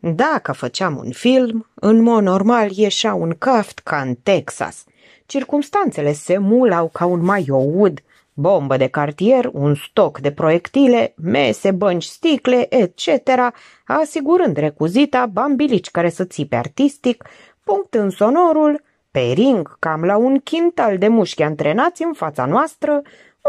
Dacă făceam un film, în mod normal ieșea un caft ca în Texas. Circumstanțele se mulau ca un maioud, bombă de cartier, un stoc de proiectile, mese, bănci, sticle, etc., asigurând recuzita, bambilici care să țipe artistic, punct în sonorul, pe ring, cam la un quintal de mușchi antrenați în fața noastră,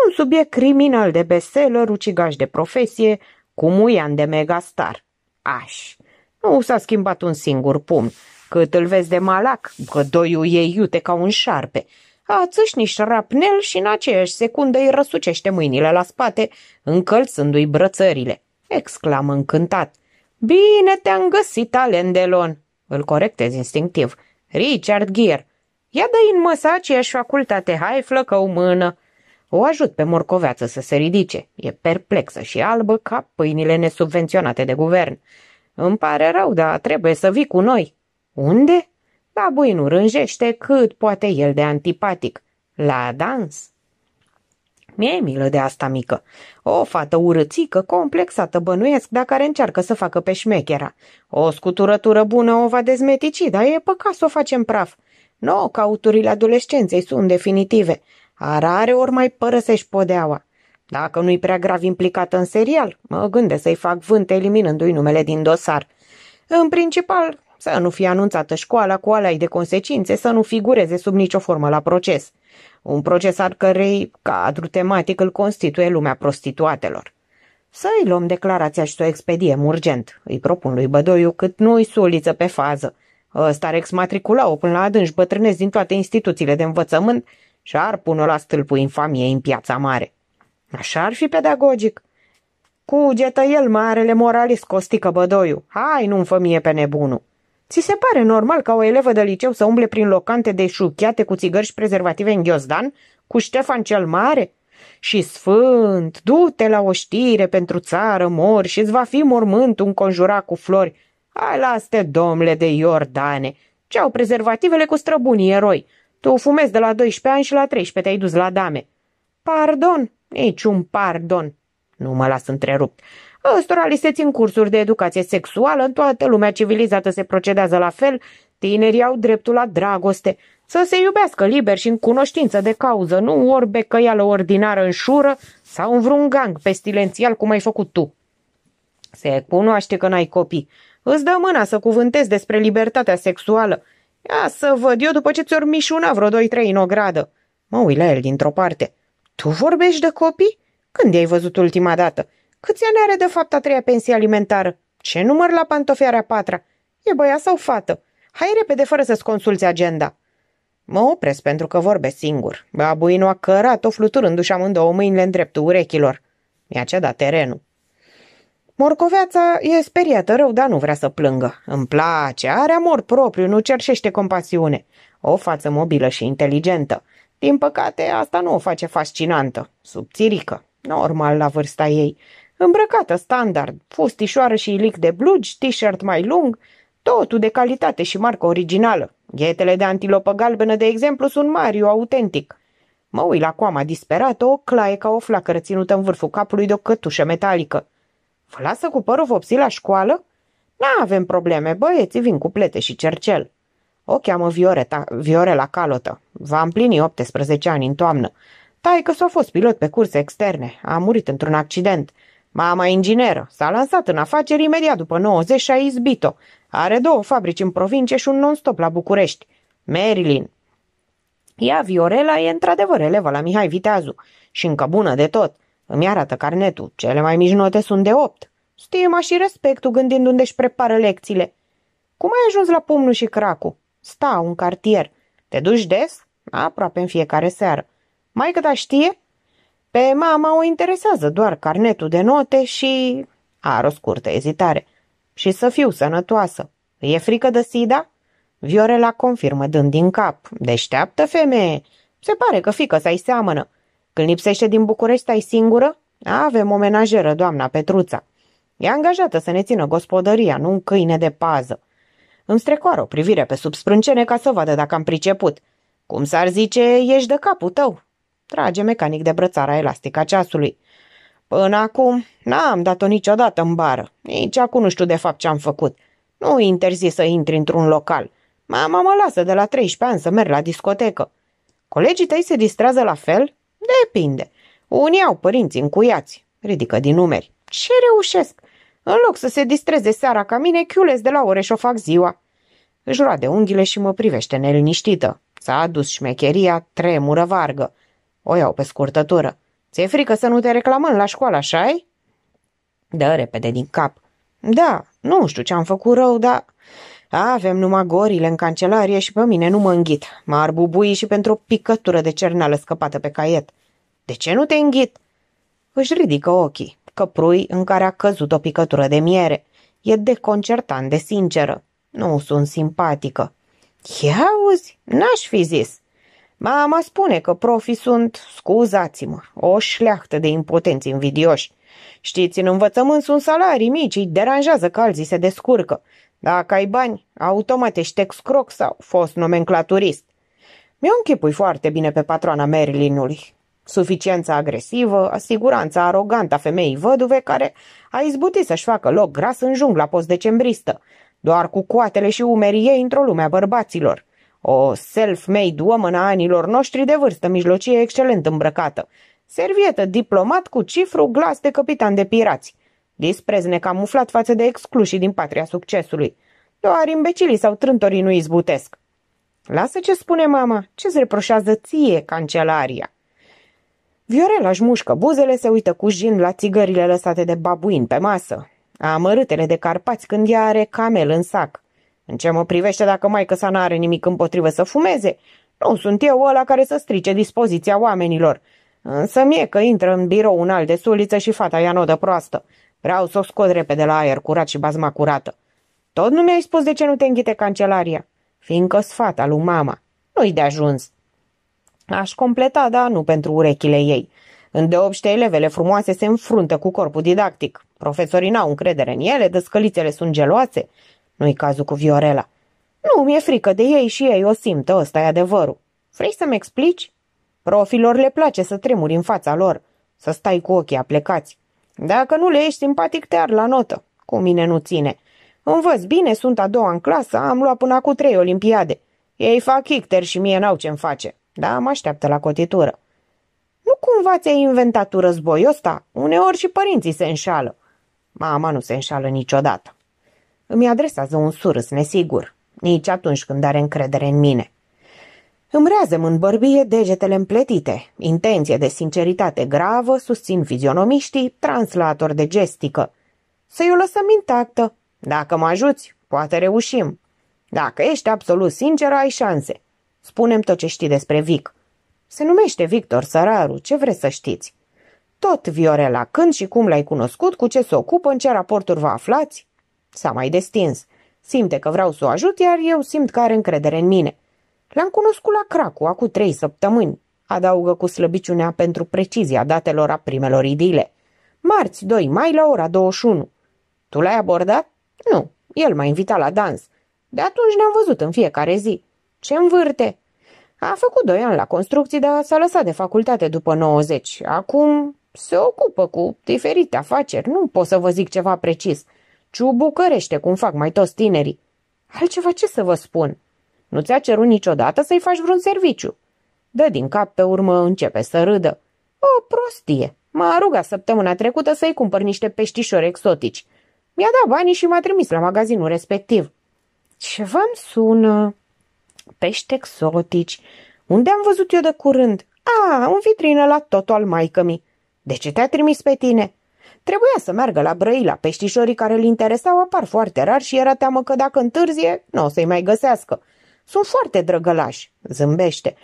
un subiect criminal de bestseller, ucigaș de profesie, cu muian de megastar. Aș! Nu s-a schimbat un singur pumn. Cât îl vezi de malac, gădoiul e iute ca un șarpe. A niște rapnel și în aceeași secundă îi răsucește mâinile la spate, încălțându-i brățările. Exclamă încântat. Bine te-am găsit, Alendelon! Îl corectez instinctiv. Richard Gere. Ia dă în măsa aceeași facultate, hai flăcă o mână. O ajut pe morcoveață să se ridice. E perplexă și albă ca pâinile nesubvenționate de guvern. Îmi pare rău, dar trebuie să vii cu noi. Unde? Da, nu rânjește cât poate el de antipatic. La dans. Mie e milă de asta mică. O fată urățică, complexată, bănuiesc, dar care încearcă să facă pe șmechera. O scuturătură bună o va dezmetici, dar e păcat să o facem praf. Nouă no, cauturile adolescenței sunt definitive. Arare ori mai părăsești podeaua. Dacă nu-i prea grav implicat în serial, mă gândesc să-i fac vânt eliminându-i numele din dosar. În principal, să nu fie anunțată școala cu alea de consecințe, să nu figureze sub nicio formă la proces. Un proces al cărei cadru tematic îl constituie lumea prostituatelor. Să-i luăm declarația și să o expediem urgent. Îi propun lui Bădoiu cât nu-i suliță pe fază. Ăsta ar exmatricula-o până la adânci bătrânesc din toate instituțiile de învățământ și ar pune-o la stâlpul infamiei în piața mare. Așa ar fi pedagogic. Cugetă el marele moralist Costică Bădoiu. Hai, nu-mi fă mie pe nebunul. Ți se pare normal ca o elevă de liceu să umble prin locante de șuchiate cu țigări și prezervative în ghiozdan? Cu Ștefan cel Mare? Și sfânt, du-te la o știre pentru țară, mor și îți va fi mormânt conjurat cu flori. Hai, las-te, domnule de Iordane! Ce au prezervativele cu străbunii eroi? Tu fumezi de la 12 ani și la 13 te-ai dus la dame. Pardon, Niciun pardon. Nu mă las întrerupt. Ăstora li se țin cursuri de educație sexuală, în toată lumea civilizată se procedează la fel, tinerii au dreptul la dragoste, să se iubească liber și în cunoștință de cauză, nu orbe căială ordinară în șură sau în vreun gang pestilențial cum ai făcut tu. Se cunoaște că n-ai copii. Îți dă mâna să cuvântezi despre libertatea sexuală. Ia să văd eu după ce ți-or mișuna vreo doi-trei în ogradă. Mă uit la el dintr-o parte. Tu vorbești de copii? Când i-ai văzut ultima dată? Câți ani are de fapt a treia pensie alimentară? Ce număr la pantofiarea patra? E băiat sau fată? Hai repede fără să-ți consulți agenda. Mă opresc pentru că vorbesc singur. Babuinu a cărat-o fluturându-și amândouă mâinile în dreptul urechilor. Mi-a cedat terenul. Morcoveața e speriată rău, dar nu vrea să plângă. Îmi place, are amor propriu, nu cerșește compasiune. O față mobilă și inteligentă. Din păcate, asta nu o face fascinantă, subțirică, normal la vârsta ei, îmbrăcată standard, fustișoară și ilic de blugi, t-shirt mai lung, totul de calitate și marcă originală. Ghetele de antilopă galbenă, de exemplu, sunt mari, autentic. Mă uit la coama disperată, o claie ca o flacără ținută în vârful capului de o cătușă metalică. Vă lasă cu părul vopsit la școală? N-avem probleme, băieții vin cu plete și cercel. O cheamă Vioreta, Viorela Calotă. Va împlini 18 ani în toamnă. Tai că s-a fost pilot pe curse externe. A murit într-un accident. Mama ingineră. S-a lansat în afaceri imediat după 90 și a izbit-o. Are două fabrici în provincie și un non-stop la București. Marilyn. Ea, Viorela, e într-adevăr elevă la Mihai Viteazu. Și încă bună de tot. Îmi arată carnetul. Cele mai mici note sunt de opt. Stima și respectul Gândind unde își prepară lecțiile. Cum ai ajuns la pumnul și cracul? Stau în cartier. Te duci des? Aproape în fiecare seară. Mai că da știe? Pe mama o interesează doar carnetul de note și... Are o scurtă ezitare. Și să fiu sănătoasă. E frică de sida? Viorela confirmă dând din cap. Deșteaptă femeie. Se pare că fică să-i seamănă. Când lipsește din București, stai singură? Avem o menajeră, doamna Petruța. E angajată să ne țină gospodăria, nu un câine de pază. Îmi strecoară o privire pe sub sprâncene ca să vadă dacă am priceput. Cum s-ar zice, ești de capul tău. Trage mecanic de brățara elastică a ceasului. Până acum n-am dat-o niciodată în bară. Nici acum nu știu de fapt ce am făcut. Nu interzis să intri într-un local. Mama mă lasă de la 13 ani să merg la discotecă. Colegii tăi se distrează la fel? Depinde. Unii au părinți încuiați. Ridică din numeri. Ce reușesc? În loc să se distreze seara ca mine, chiulez de la ore și o fac ziua. Își roade unghiile și mă privește neliniștită. S-a adus șmecheria, tremură vargă. O iau pe scurtătură. Ți-e frică să nu te reclamăm la școală, așa -i? Dă repede din cap. Da, nu știu ce am făcut rău, dar... Avem numai gorile în cancelarie și pe mine nu mă înghit. M-ar bubui și pentru o picătură de cerneală scăpată pe caiet. De ce nu te înghit? Își ridică ochii căprui în care a căzut o picătură de miere. E deconcertant de sinceră. Nu sunt simpatică. Ia auzi, n-aș fi zis. Mama spune că profii sunt, scuzați-mă, o șleachtă de impotenți invidioși. Știți, în învățământ sunt salarii mici, îi deranjează că alții se descurcă. Dacă ai bani, automat ești excroc sau fost nomenclaturist. Mi-o închipui foarte bine pe patroana Merlinului suficiența agresivă, asiguranța arogantă a femeii văduve care a izbutit să-și facă loc gras în jungla postdecembristă, doar cu coatele și umerii ei într-o lume a bărbaților. O self-made woman a anilor noștri de vârstă mijlocie excelent îmbrăcată, servietă diplomat cu cifru glas de capitan de pirați, disprez necamuflat față de exclușii din patria succesului. Doar imbecilii sau trântorii nu izbutesc. Lasă ce spune mama, ce-ți reproșează ție, cancelaria? Viorela își mușcă buzele, se uită cu jin la țigările lăsate de babuin pe masă. Amărâtele de carpați când ea are camel în sac. În ce mă privește dacă mai sa n-are nimic împotrivă să fumeze? Nu sunt eu ăla care să strice dispoziția oamenilor. Însă mie că intră în birou un alt de suliță și fata ea nodă proastă. Vreau să o scot repede la aer curat și bazma curată. Tot nu mi-ai spus de ce nu te înghite cancelaria? Fiindcă sfata lui mama. Nu-i de ajuns. Aș completa, dar nu pentru urechile ei. deopște, elevele frumoase se înfruntă cu corpul didactic. Profesorii n-au încredere în ele, dăscălițele sunt geloase. Nu-i cazul cu Viorela. Nu, mi-e frică de ei și ei o simt, ăsta e adevărul. Vrei să-mi explici? Profilor le place să tremuri în fața lor, să stai cu ochii aplecați. Dacă nu le ești simpatic, te ar la notă. Cu mine nu ține. Învăț bine, sunt a doua în clasă, am luat până cu trei olimpiade. Ei fac icter și mie n-au ce-mi face. Da, mă așteaptă la cotitură. Nu cumva ți-ai inventat tu războiul ăsta? Uneori și părinții se înșală. Mama nu se înșală niciodată. Îmi adresează un surâs nesigur, nici atunci când are încredere în mine. Îmi reazăm în bărbie degetele împletite, intenție de sinceritate gravă, susțin fizionomiștii, translator de gestică. Să-i o lăsăm intactă. Dacă mă ajuți, poate reușim. Dacă ești absolut sincer, ai șanse. Spunem tot ce știi despre Vic. Se numește Victor Săraru, ce vreți să știți? Tot, Viorela, când și cum l-ai cunoscut, cu ce se ocupă, în ce raporturi vă aflați? S-a mai destins. Simte că vreau să o ajut, iar eu simt că are încredere în mine. L-am cunoscut la Cracu, acum trei săptămâni, adaugă cu slăbiciunea pentru precizia datelor a primelor idile. Marți, 2 mai, la ora 21. Tu l-ai abordat? Nu, el m-a invitat la dans. De atunci ne-am văzut în fiecare zi. Ce învârte? A făcut doi ani la construcții, dar s-a lăsat de facultate după 90. Acum se ocupă cu diferite afaceri, nu pot să vă zic ceva precis. bucărește, cum fac mai toți tinerii. Altceva ce să vă spun? Nu ți-a cerut niciodată să-i faci vreun serviciu. Dă din cap pe urmă, începe să râdă. O prostie! M-a rugat săptămâna trecută să-i cumpăr niște peștișori exotici. Mi-a dat banii și m-a trimis la magazinul respectiv. Ce v-am sună? pești exotici. Unde am văzut eu de curând? A, în vitrină la totul al maicămii. De ce te-a trimis pe tine? Trebuia să meargă la brăi la peștișorii care îl interesau, apar foarte rar și era teamă că dacă întârzie, nu o să-i mai găsească. Sunt foarte drăgălași, zâmbește.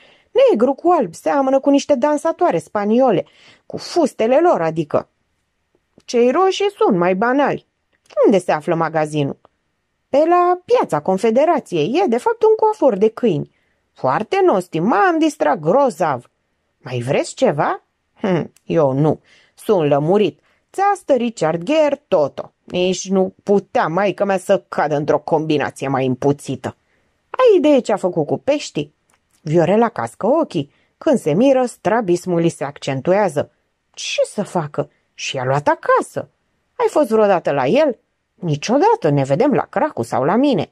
Negru cu alb seamănă cu niște dansatoare spaniole, cu fustele lor, adică. Cei roșii sunt mai banali. Unde se află magazinul? Pe la piața Confederației e, de fapt, un coafor de câini. Foarte nostim, m-am distrat grozav. Mai vreți ceva? Hm, eu nu. Sunt lămurit. Țeastă Richard Gere Toto. Nici nu putea mai că mea să cadă într-o combinație mai împuțită. Ai idee ce a făcut cu peștii? Viorela cască ochii. Când se miră, strabismul îi se accentuează. Ce să facă? Și a luat acasă. Ai fost vreodată la el? Niciodată ne vedem la Cracu sau la mine.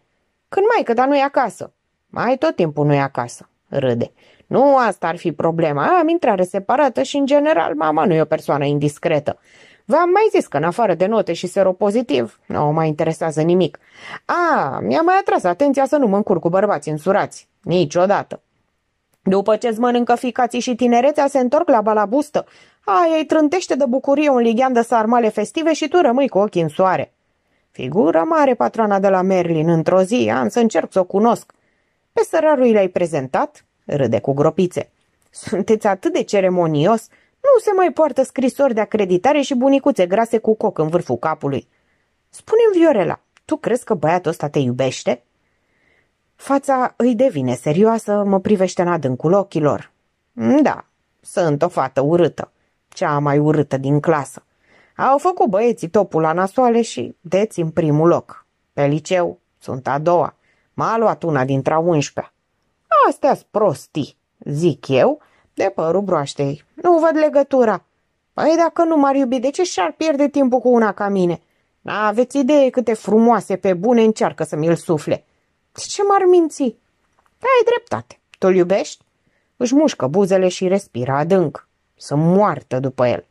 Când mai că dar nu e acasă. Mai tot timpul nu e acasă, râde. Nu asta ar fi problema, am intrare separată și în general mama nu e o persoană indiscretă. V-am mai zis că în afară de note și seropozitiv, nu o mai interesează nimic. A, mi-a mai atras atenția să nu mă încurc cu bărbați însurați. Niciodată. După ce-ți mănâncă ficații și tinerețea, se întorc la balabustă. Aia îi trântește de bucurie un lighean de sarmale festive și tu rămâi cu ochii în soare. Figură mare patrona de la Merlin, într-o zi am să încerc să o cunosc. Pe sărarul l-ai prezentat? Râde cu gropițe. Sunteți atât de ceremonios, nu se mai poartă scrisori de acreditare și bunicuțe grase cu coc în vârful capului. Spune-mi, Viorela, tu crezi că băiatul ăsta te iubește? Fața îi devine serioasă, mă privește în adâncul ochilor. Da, sunt o fată urâtă, cea mai urâtă din clasă. Au făcut băieții topul la nasoale și deți în primul loc. Pe liceu sunt a doua. M-a luat una dintre a 11 Astea-s prostii, zic eu, de părul broaștei. Nu văd legătura. Păi dacă nu m-ar iubi, de ce și-ar pierde timpul cu una ca mine? N-aveți idee câte frumoase pe bune încearcă să mi-l sufle. De ce m-ar minți? Da, ai dreptate. Tu-l iubești? Își mușcă buzele și respiră adânc. Sunt moartă după el.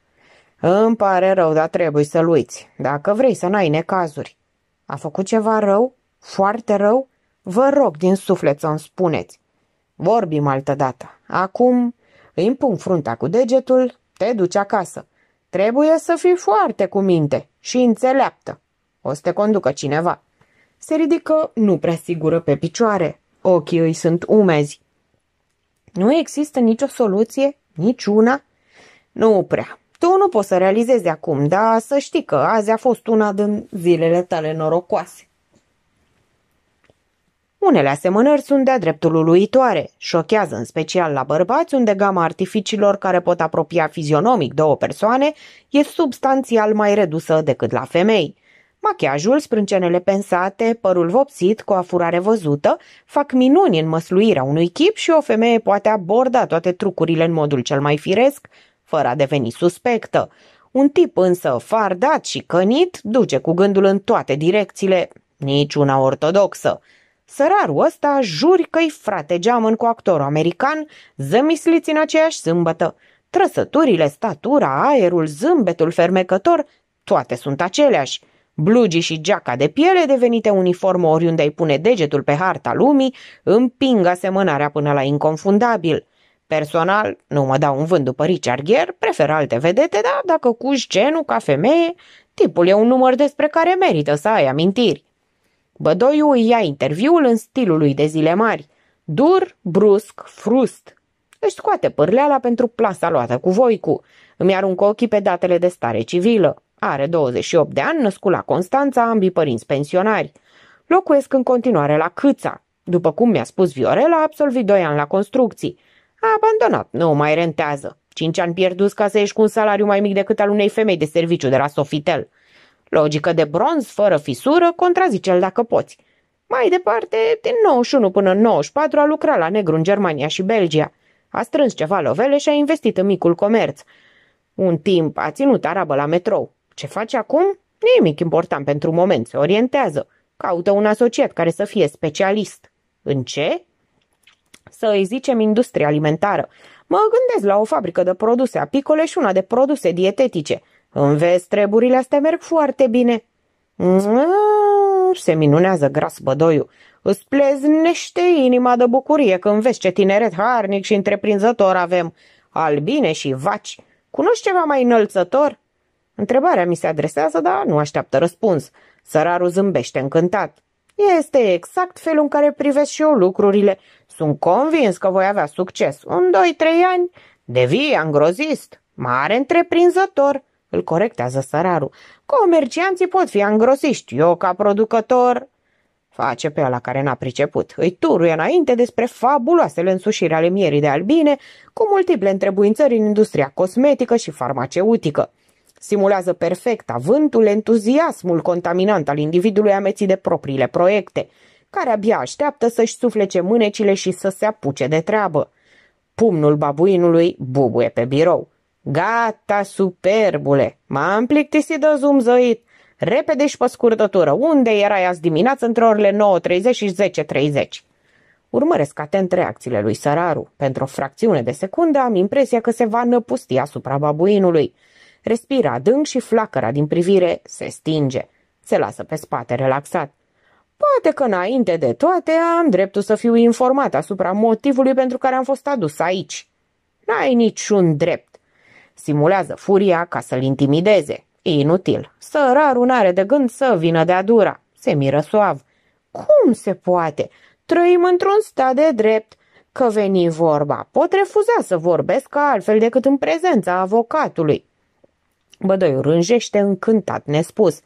Îmi pare rău, dar trebuie să-l uiți, dacă vrei să n-ai necazuri. A făcut ceva rău? Foarte rău? Vă rog din suflet să-mi spuneți. Vorbim altădată. Acum îi împung frunta cu degetul, te duci acasă. Trebuie să fii foarte cu minte și înțeleaptă. O să te conducă cineva. Se ridică nu prea sigură pe picioare. Ochii îi sunt umezi. Nu există nicio soluție? Niciuna? Nu prea. Tu nu poți să realizezi acum, dar să știi că azi a fost una din zilele tale norocoase. Unele asemănări sunt de-a dreptul uluitoare, șochează în special la bărbați unde gama artificiilor care pot apropia fizionomic două persoane e substanțial mai redusă decât la femei. Machiajul, sprâncenele pensate, părul vopsit, cu afurare văzută fac minuni în măsluirea unui chip și o femeie poate aborda toate trucurile în modul cel mai firesc, fără a deveni suspectă. Un tip însă fardat și cănit duce cu gândul în toate direcțiile, niciuna ortodoxă. Sărarul ăsta juri că-i frate geamăn cu actorul american, zămisliți în aceeași sâmbătă. Trăsăturile, statura, aerul, zâmbetul fermecător, toate sunt aceleași. Blugii și geaca de piele, devenite uniformă oriunde ai pune degetul pe harta lumii, împing asemănarea până la inconfundabil. Personal, nu mă dau un vânt după Richard Gere, prefer alte vedete, dar dacă cuși genul ca femeie, tipul e un număr despre care merită să ai amintiri. Bădoiu îi ia interviul în stilul lui de zile mari. Dur, brusc, frust. Își scoate pârleala pentru plasa luată cu Voicu. Îmi aruncă ochii pe datele de stare civilă. Are 28 de ani, născut la Constanța, ambii părinți pensionari. Locuiesc în continuare la Câța. După cum mi-a spus Viorela, a absolvit doi ani la construcții – a abandonat, nu mai rentează. Cinci ani pierduți ca să ieși cu un salariu mai mic decât al unei femei de serviciu de la Sofitel. Logică de bronz, fără fisură, contrazice-l dacă poți. Mai departe, din 91 până în 94 a lucrat la negru în Germania și Belgia. A strâns ceva lovele și a investit în micul comerț. Un timp a ținut arabă la metrou. Ce face acum? Nimic important pentru moment, se orientează. Caută un asociat care să fie specialist. În ce? să îi zicem industrie alimentară. Mă gândesc la o fabrică de produse apicole și una de produse dietetice. În vest, treburile astea merg foarte bine. Se minunează gras bădoiu. Îți pleznește inima de bucurie când vezi ce tineret harnic și întreprinzător avem. Albine și vaci. Cunoști ceva mai înălțător? Întrebarea mi se adresează, dar nu așteaptă răspuns. Săraru zâmbește încântat. Este exact felul în care privesc și eu lucrurile. Sunt convins că voi avea succes. În 2-3 ani devii angrozist, mare întreprinzător, îl corectează săraru. Comercianții pot fi angrosiști, eu ca producător... Face pe ăla care n-a priceput. Îi turuie înainte despre fabuloasele însușiri ale mierii de albine, cu multiple întrebuințări în industria cosmetică și farmaceutică. Simulează perfect avântul, entuziasmul contaminant al individului amețit de propriile proiecte – care abia așteaptă să-și suflece mânecile și să se apuce de treabă. Pumnul babuinului bubuie pe birou. Gata, superbule! M-am plictisit de zumzăit! Repede și pe scurtătură, unde erai azi dimineață între orele 9.30 și 10.30? Urmăresc atent reacțiile lui Săraru. Pentru o fracțiune de secundă am impresia că se va năpusti asupra babuinului. Respira adânc și flacăra din privire se stinge. Se lasă pe spate relaxat. Poate că înainte de toate am dreptul să fiu informat asupra motivului pentru care am fost adus aici. N-ai niciun drept. Simulează furia ca să-l intimideze. Inutil. Sărarul n-are de gând să vină de-a dura. Se miră suav. Cum se poate? Trăim într-un stat de drept. Că veni vorba. Pot refuza să vorbesc altfel decât în prezența avocatului. Bădoiul rânjește încântat nespus.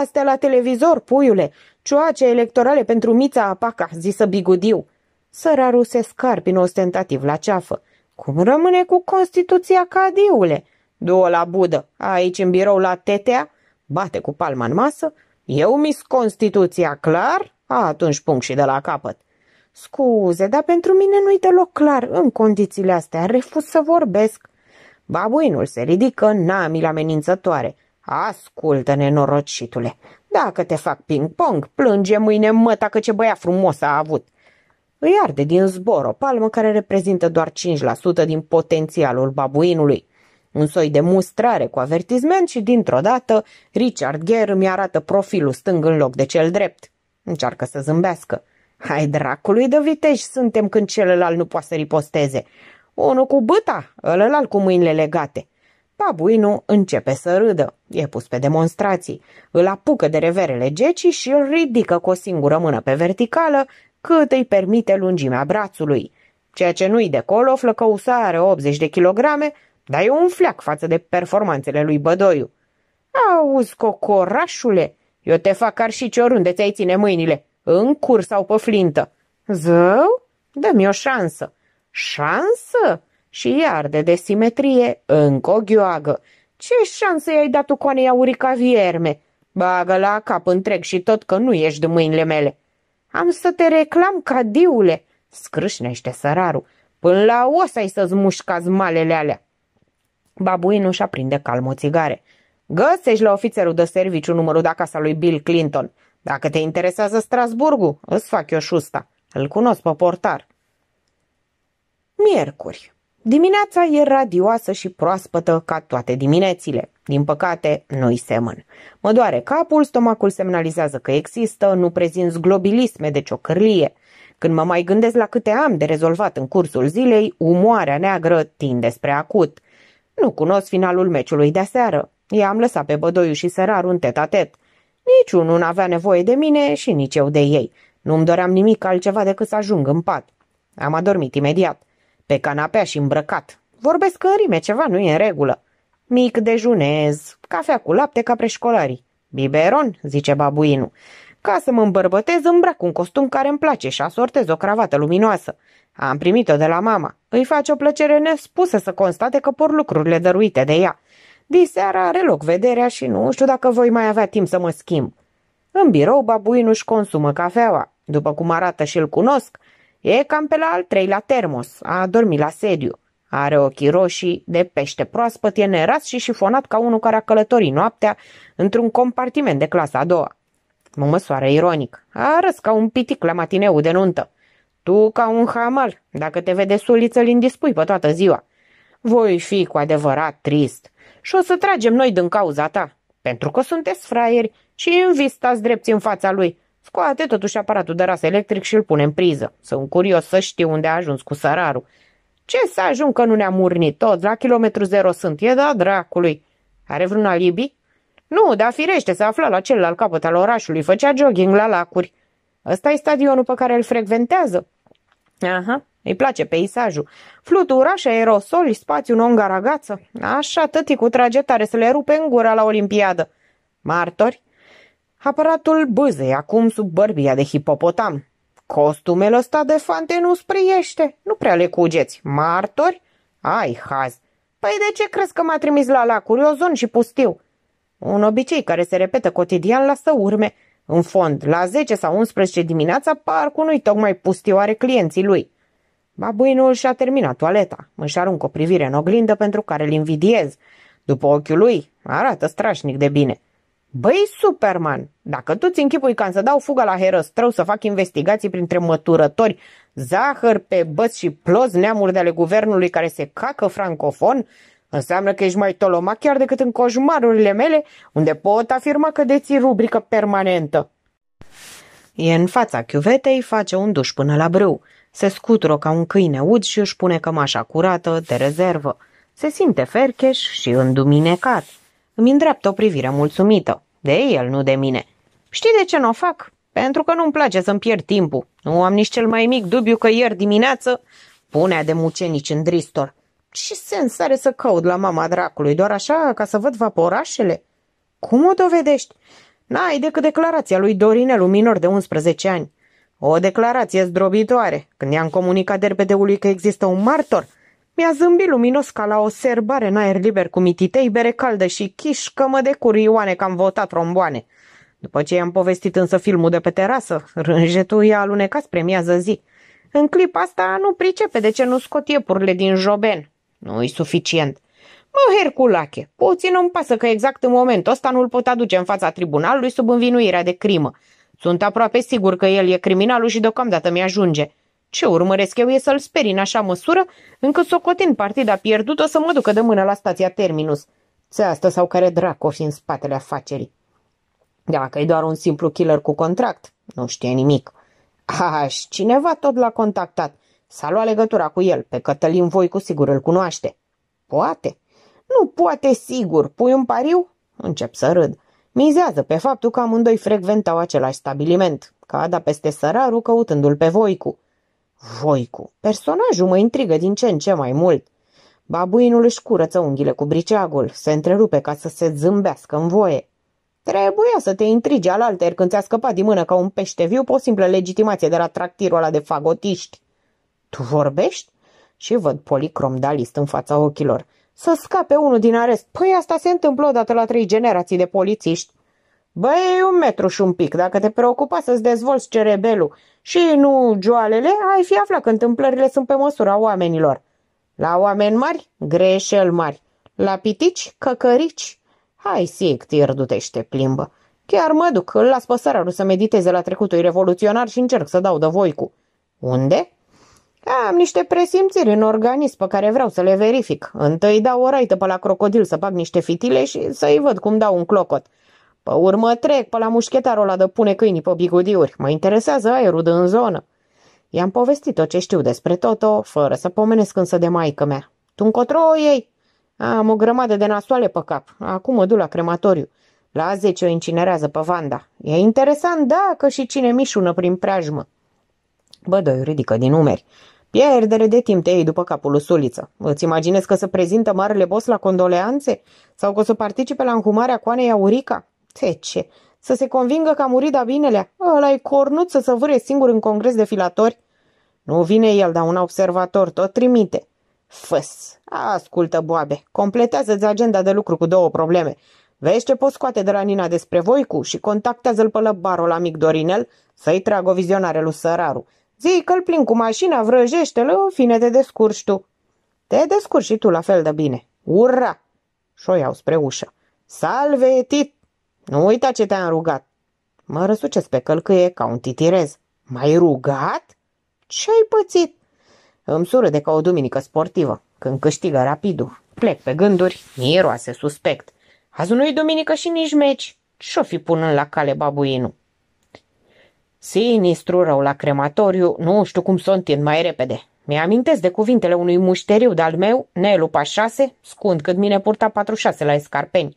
Asta la televizor, puiule, Cioace electorale pentru Mița Apaca, zisă Bigudiu. Săraru se scarpină ostentativ la ceafă. Cum rămâne cu Constituția, cadiule? Două la budă, aici în birou la tetea, bate cu palma în masă. Eu mis Constituția, clar? A, atunci punct și de la capăt. Scuze, dar pentru mine nu-i deloc clar în condițiile astea, refuz să vorbesc. Babuinul se ridică în namil amenințătoare. Ascultă, nenorocitule, dacă te fac ping-pong, plânge mâine măta că ce băia frumos a avut. Îi arde din zbor o palmă care reprezintă doar 5% din potențialul babuinului. Un soi de mustrare cu avertizment și dintr-o dată Richard Gere mi arată profilul stâng în loc de cel drept. Încearcă să zâmbească. Hai dracului de vitej, suntem când celălalt nu poate să riposteze. Unul cu băta, ălălalt cu mâinile legate. Babuinu începe să râdă, e pus pe demonstrații, îl apucă de reverele gecii și îl ridică cu o singură mână pe verticală, cât îi permite lungimea brațului. Ceea ce nu-i de colo, flăcăusa are 80 de kilograme, dar e un fleac față de performanțele lui Bădoiu. Auzi, cocorașule, eu te fac arșici oriunde ți-ai ține mâinile, în cur sau pe flintă. Zău? Dă-mi o șansă. Șansă? și iar de desimetrie, încă coghioagă. Ce șanse i-ai dat tu coanei aurica vierme? Bagă la cap întreg și tot că nu ești de mâinile mele. Am să te reclam cadiule, scrâșnește sărarul. Până la os ai să-ți mușcați malele alea. Babuinul și aprinde calm o țigare. Găsești la ofițerul de serviciu numărul de acasă lui Bill Clinton. Dacă te interesează Strasburgul, îți fac eu șusta. Îl cunosc pe portar. Miercuri. Dimineața e radioasă și proaspătă ca toate diminețile. Din păcate, nu-i semăn. Mă doare capul, stomacul semnalizează că există, nu prezint globilisme de ciocărlie. Când mă mai gândesc la câte am de rezolvat în cursul zilei, umoarea neagră tinde spre acut. Nu cunosc finalul meciului de seară. I-am lăsat pe Bădoiu și Sărar un tet-a-tet. Niciunul nu avea nevoie de mine și nici eu de ei. Nu-mi doream nimic altceva decât să ajung în pat. Am adormit imediat. Pe canapea și îmbrăcat. Vorbesc în rime, ceva nu e în regulă. Mic dejunez, cafea cu lapte ca preșcolarii. Biberon, zice babuinul. Ca să mă îmbărbătez, îmbrac un costum care îmi place și asortez o cravată luminoasă. Am primit-o de la mama. Îi face o plăcere nespusă să constate că por lucrurile dăruite de ea. Diseara are loc vederea și nu știu dacă voi mai avea timp să mă schimb. În birou, babuinul își consumă cafeaua. După cum arată și îl cunosc, E cam pe la al treilea termos, a dormit la sediu. Are ochii roșii, de pește proaspăt, e neras și șifonat ca unul care a călătorit noaptea într-un compartiment de clasa a doua. Mă măsoară ironic. Arăs ca un pitic la matineu de nuntă. Tu ca un hamal, dacă te vede suliță, îl indispui pe toată ziua. Voi fi cu adevărat trist și o să tragem noi din cauza ta, pentru că sunteți fraieri și invistați drept în fața lui, Scoate totuși aparatul de ras electric și îl pune în priză. Sunt curios să știu unde a ajuns cu sărarul. Ce să ajung că nu ne-am urnit toți? La kilometru zero sunt. E da dracului. Are vreun alibi? Nu, dar firește, se afla la celălalt capăt al orașului, făcea jogging la lacuri. Ăsta e stadionul pe care îl frecventează. Aha, îi place peisajul. și aerosoli, spațiu non-garagață. Așa tăticul cu trage tare să le rupe în gura la olimpiadă. Martori? Aparatul bâzei acum sub bărbia de hipopotam. Costumele ăsta de fante nu spriește, nu prea le cugeți. Martori? Ai, haz. Păi de ce crezi că m-a trimis la lacuri, ozon și pustiu? Un obicei care se repetă cotidian lasă urme. În fond, la 10 sau 11 dimineața, parcul nu-i tocmai pustiu are clienții lui. Babuinul și-a terminat toaleta. Își aruncă o privire în oglindă pentru care îl invidiez. După ochiul lui, arată strașnic de bine. Băi, Superman, dacă tu ți închipui că am să dau fuga la herăstrău să fac investigații printre măturători, zahăr pe băț și ploz neamuri de ale guvernului care se cacă francofon, înseamnă că ești mai toloma chiar decât în coșmarurile mele, unde pot afirma că deții rubrică permanentă. E în fața chiuvetei, face un duș până la brâu. Se scutură ca un câine ud și își pune cămașa curată, de rezervă. Se simte fercheș și înduminecat. Îmi îndreaptă o privire mulțumită. De el, nu de mine. Știi de ce nu o fac? Pentru că nu-mi place să-mi pierd timpul. Nu am nici cel mai mic dubiu că ieri dimineață punea de mucenici în dristor. Ce sens are să caut la mama dracului, doar așa ca să văd vaporașele? Cum o dovedești? N-ai decât declarația lui Dorinelu, minor de 11 ani. O declarație zdrobitoare, când i-am comunicat derbedeului că există un martor mi-a zâmbit luminos ca la o serbare în aer liber cu mititei, bere caldă și chișcămă de curioane că am votat romboane. După ce i-am povestit însă filmul de pe terasă, rânjetul i-a alunecat spre miază zi. În clipa asta nu pricepe de ce nu scot iepurile din joben. Nu-i suficient. Mă, Herculache, puțin îmi pasă că exact în momentul ăsta nu-l pot aduce în fața tribunalului sub învinuirea de crimă. Sunt aproape sigur că el e criminalul și deocamdată mi-ajunge. Ce urmăresc eu e să-l speri în așa măsură încât socotind partida pierdută să mă ducă de mână la stația Terminus. Ce asta sau care dracu fi în spatele afacerii. Dacă e doar un simplu killer cu contract, nu știe nimic. Aș, cineva tot l-a contactat. S-a luat legătura cu el, pe Cătălin Voi cu sigur îl cunoaște. Poate. Nu poate sigur. Pui un pariu? Încep să râd. Mizează pe faptul că amândoi frecventau același stabiliment, că peste săraru căutându-l pe Voicu. Voicu, personajul mă intrigă din ce în ce mai mult. Babuinul își curăță unghiile cu briceagul, se întrerupe ca să se zâmbească în voie. Trebuia să te intrige alaltăieri când ți-a scăpat din mână ca un pește viu pe o simplă legitimație de la tractirul ăla de fagotiști. Tu vorbești? Și văd policrom dalist în fața ochilor. Să scape unul din arest. Păi asta se întâmplă odată la trei generații de polițiști. Bă, e un metru și un pic. Dacă te preocupa să-ți dezvolți cerebelul și nu joalele, ai fi aflat că întâmplările sunt pe măsura oamenilor. La oameni mari, greșel mari. La pitici, căcărici. Hai, sictir, du-te plimbă. Chiar mă duc, îl las păsărarul să mediteze la trecutul revoluționar și încerc să dau de voi cu. Unde? Am niște presimțiri în organism pe care vreau să le verific. Întâi dau o raită pe la crocodil să bag niște fitile și să-i văd cum dau un clocot. Pe urmă trec pe la mușchetarul ăla de pune câinii pe bigudiuri. Mă interesează aerul de în zonă. I-am povestit tot ce știu despre Toto, fără să pomenesc însă de maică mea. Tu încotro ei? Am o grămadă de nasoale pe cap. Acum mă duc la crematoriu. La 10 o incinerează pe Vanda. E interesant, da, că și cine mișună prin preajmă. doi ridică din umeri. Pierdere de timp te iei după capul lui Suliță. Îți imaginezi că să prezintă marele bos la condoleanțe? Sau că o să participe la înhumarea coanei Aurica? te ce Să se convingă că a murit da binelea. ăla i cornut să se vâre singur în congres de filatori. Nu vine el, dar un observator tot trimite. Făs, ascultă, boabe, completează-ți agenda de lucru cu două probleme. Vezi ce poți scoate de la Nina despre Voicu și contactează-l pe lăbarul amic Dorinel să-i tragă o vizionare lui Săraru. Zii că-l plin cu mașina, vrăjește-l, în fine te descurci tu. Te descurci și tu la fel de bine. Ura! Și o iau spre ușă. Salve, Tit! Nu uita ce te-am rugat. Mă răsucesc pe călcâie ca un titirez. Mai rugat? Ce-ai pățit? Îmi sură de ca o duminică sportivă. Când câștigă rapidul, plec pe gânduri, miroase suspect. Azi nu-i duminică și nici meci. Ce-o fi punând la cale babuinu? Sinistru rău la crematoriu, nu știu cum sunt o mai repede. Mi-amintesc de cuvintele unui mușteriu de-al meu, Nelu Pașase, scund cât mine purta 46 la escarpeni